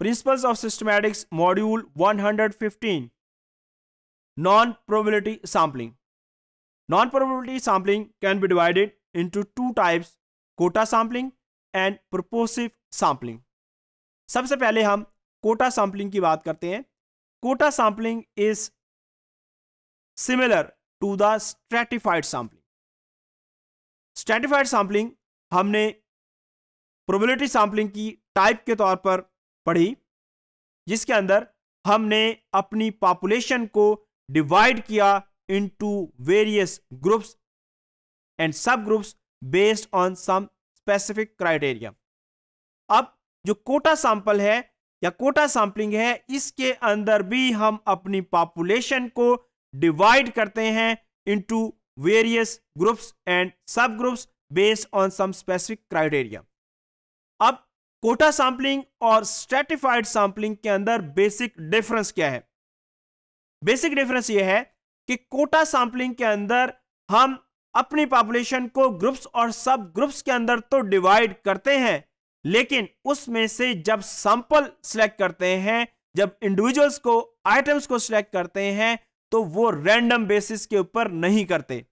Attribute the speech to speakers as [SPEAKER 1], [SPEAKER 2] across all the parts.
[SPEAKER 1] principles of systematics module 115 non probability sampling non probability sampling can be divided into two types quota sampling and purposive sampling सबसे पहले हम quota sampling की बात करते हैं quota sampling is similar to the stratified sampling stratified sampling हमने probability sampling की type के तौर पर पढ़ी जिसके अंदर हमने अपनी पॉपुलेशन को डिवाइड किया into various groups and sub groups based on some specific criteria अब जो कोटा सैंपल है या कोटा सैम्पलिंग है इसके अंदर भी हम अपनी पॉपुलेशन को डिवाइड करते हैं into various groups and sub groups based on some specific criteria अब कोटा सैम्पलिंग और स्ट्रेटिफाइड सैम्पलिंग के अंदर बेसिक डिफरेंस क्या है बेसिक डिफरेंस यह है कि कोटा सैम्पलिंग के अंदर हम अपनी पॉपुलेशन को ग्रुप्स और सब ग्रुप्स के अंदर तो डिवाइड करते हैं लेकिन उसमें से जब सैंपल सिलेक्ट करते हैं जब इंडिविजुअल्स को आइटम्स को सिलेक्ट करते हैं तो वो रैंडम बेसिस के ऊपर नहीं करते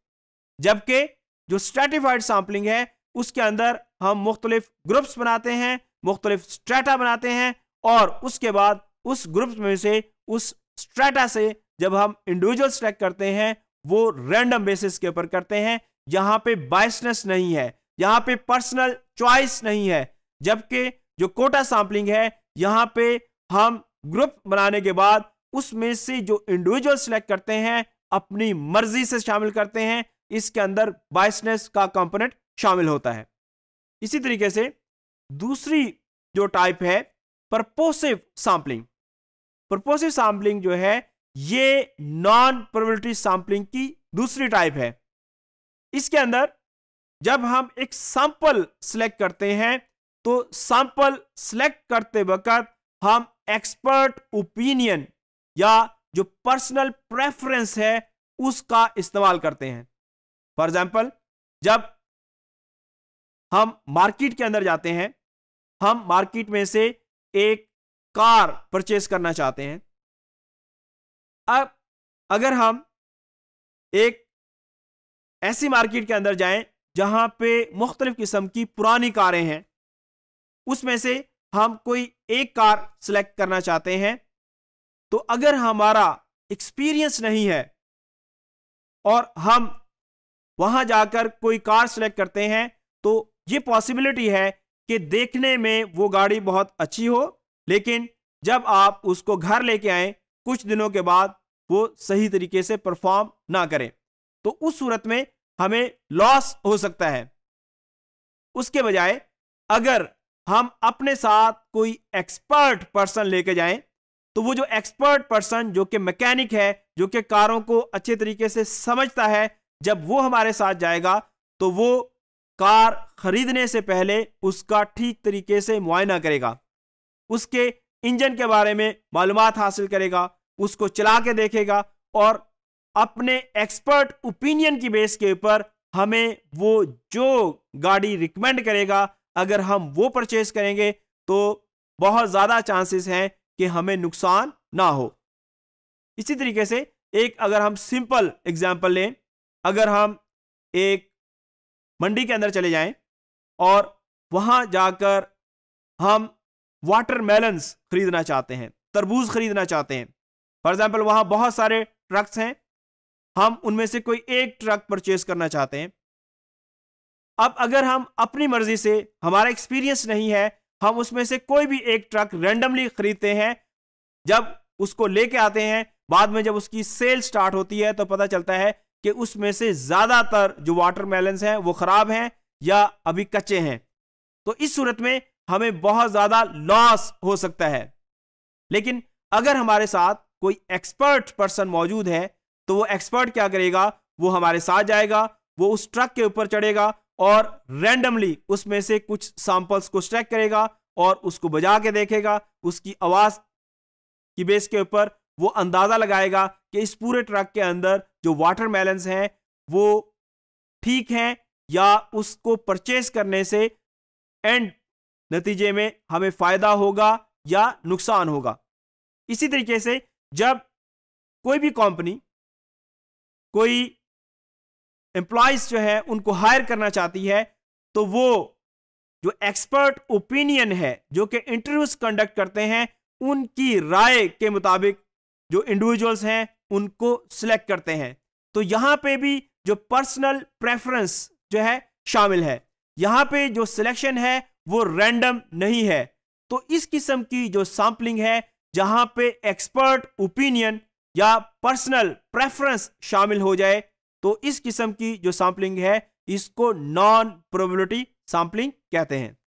[SPEAKER 1] जबकि जो स्ट्रेटिफाइड सैम्पलिंग है उसके अंदर हम मुख्तलिफ ग्रुप्स बनाते हैं मुख्तलिफ स्ट्रेटा बनाते हैं और उसके बाद उस ग्रुप में से उस स्ट्रेटा से जब हम इंडिविजुअल सेलेक्ट करते हैं वो रैंडम बेसिस के ऊपर करते हैं यहाँ पे बाइसनेस नहीं है यहाँ पे पर्सनल चॉइस नहीं है जबकि जो कोटा सैम्पलिंग है यहाँ पे हम ग्रुप बनाने के बाद उसमें से जो इंडिविजुअल सेलेक्ट करते हैं अपनी मर्जी से शामिल करते हैं इसके अंदर बाइसनेस का कंपोनेंट शामिल होता है इसी तरीके से दूसरी जो टाइप है परपोसिव सैम्पलिंग परपोसिव सैम्पलिंग जो है ये नॉन प्रोबेबिलिटी सैम्पलिंग की दूसरी टाइप है इसके अंदर जब हम एक सैंपल सिलेक्ट करते हैं तो सैंपल सिलेक्ट करते वक्त हम एक्सपर्ट ओपिनियन या जो पर्सनल प्रेफरेंस है उसका इस्तेमाल करते हैं फॉर एग्जाम्पल जब हम मार्केट के अंदर जाते हैं हम मार्केट में से एक कार परचेस करना चाहते हैं अब अगर हम एक ऐसी मार्केट के अंदर जाएं जहां पे मुख्तलिफ किस्म की पुरानी कारें हैं उसमें से हम कोई एक कार सेलेक्ट करना चाहते हैं तो अगर हमारा एक्सपीरियंस नहीं है और हम वहां जाकर कोई कार सेलेक्ट करते हैं तो ये पॉसिबिलिटी है कि देखने में वो गाड़ी बहुत अच्छी हो लेकिन जब आप उसको घर लेके आए कुछ दिनों के बाद वो सही तरीके से परफॉर्म ना करें तो उस सूरत में हमें लॉस हो सकता है उसके बजाय अगर हम अपने साथ कोई एक्सपर्ट पर्सन लेके जाएं तो वो जो एक्सपर्ट पर्सन जो कि मैकेनिक है जो कि कारों को अच्छे तरीके से समझता है जब वो हमारे साथ जाएगा तो वो कार खरीदने से पहले उसका ठीक तरीके से मुआयना करेगा उसके इंजन के बारे में मालूम हासिल करेगा उसको चला के देखेगा और अपने एक्सपर्ट ओपिनियन की बेस के ऊपर हमें वो जो गाड़ी रिकमेंड करेगा अगर हम वो परचेज करेंगे तो बहुत ज़्यादा चांसेस हैं कि हमें नुकसान ना हो इसी तरीके से एक अगर हम सिंपल एग्जाम्पल लें अगर हम एक मंडी के अंदर चले जाएं और वहां जाकर हम वाटर मेलन्स खरीदना चाहते हैं तरबूज खरीदना चाहते हैं फॉर एग्ज़ाम्पल वहाँ बहुत सारे ट्रक्स हैं हम उनमें से कोई एक ट्रक परचेज करना चाहते हैं अब अगर हम अपनी मर्जी से हमारा एक्सपीरियंस नहीं है हम उसमें से कोई भी एक ट्रक रेंडमली खरीदते हैं जब उसको लेके आते हैं बाद में जब उसकी सेल स्टार्ट होती है तो पता चलता है कि उसमें से ज़्यादातर जो वाटर मेलन हैं वो ख़राब हैं या अभी कच्चे हैं तो इस सूरत में हमें बहुत ज़्यादा लॉस हो सकता है लेकिन अगर हमारे साथ कोई एक्सपर्ट पर्सन मौजूद है तो वो एक्सपर्ट क्या करेगा वो हमारे साथ जाएगा वो उस ट्रक के ऊपर चढ़ेगा और रैंडमली उसमें से कुछ सैंपल्स को स्ट्रैक करेगा और उसको बजा के देखेगा उसकी आवाज़ की बेस के ऊपर वो अंदाज़ा लगाएगा कि इस पूरे ट्रक के अंदर जो वाटर मेलन्स हैं वो ठीक हैं या उसको परचेज करने से एंड नतीजे में हमें फ़ायदा होगा या नुकसान होगा इसी तरीके से जब कोई भी कंपनी कोई एम्प्लॉयज़ जो है उनको हायर करना चाहती है तो वो जो एक्सपर्ट ओपिनियन है जो कि इंटरव्यूज कंडक्ट करते हैं उनकी राय के मुताबिक जो इंडिविजुअल्स हैं उनको सिलेक्ट करते हैं तो यहां पे भी जो पर्सनल प्रेफरेंस जो है शामिल है यहां पे जो सिलेक्शन है वो रैंडम नहीं है तो इस किस्म की जो सैम्पलिंग है जहां पे एक्सपर्ट ओपिनियन या पर्सनल प्रेफरेंस शामिल हो जाए तो इस किस्म की जो सैम्पलिंग है इसको नॉन प्रोबेबिलिटी सैम्पलिंग कहते हैं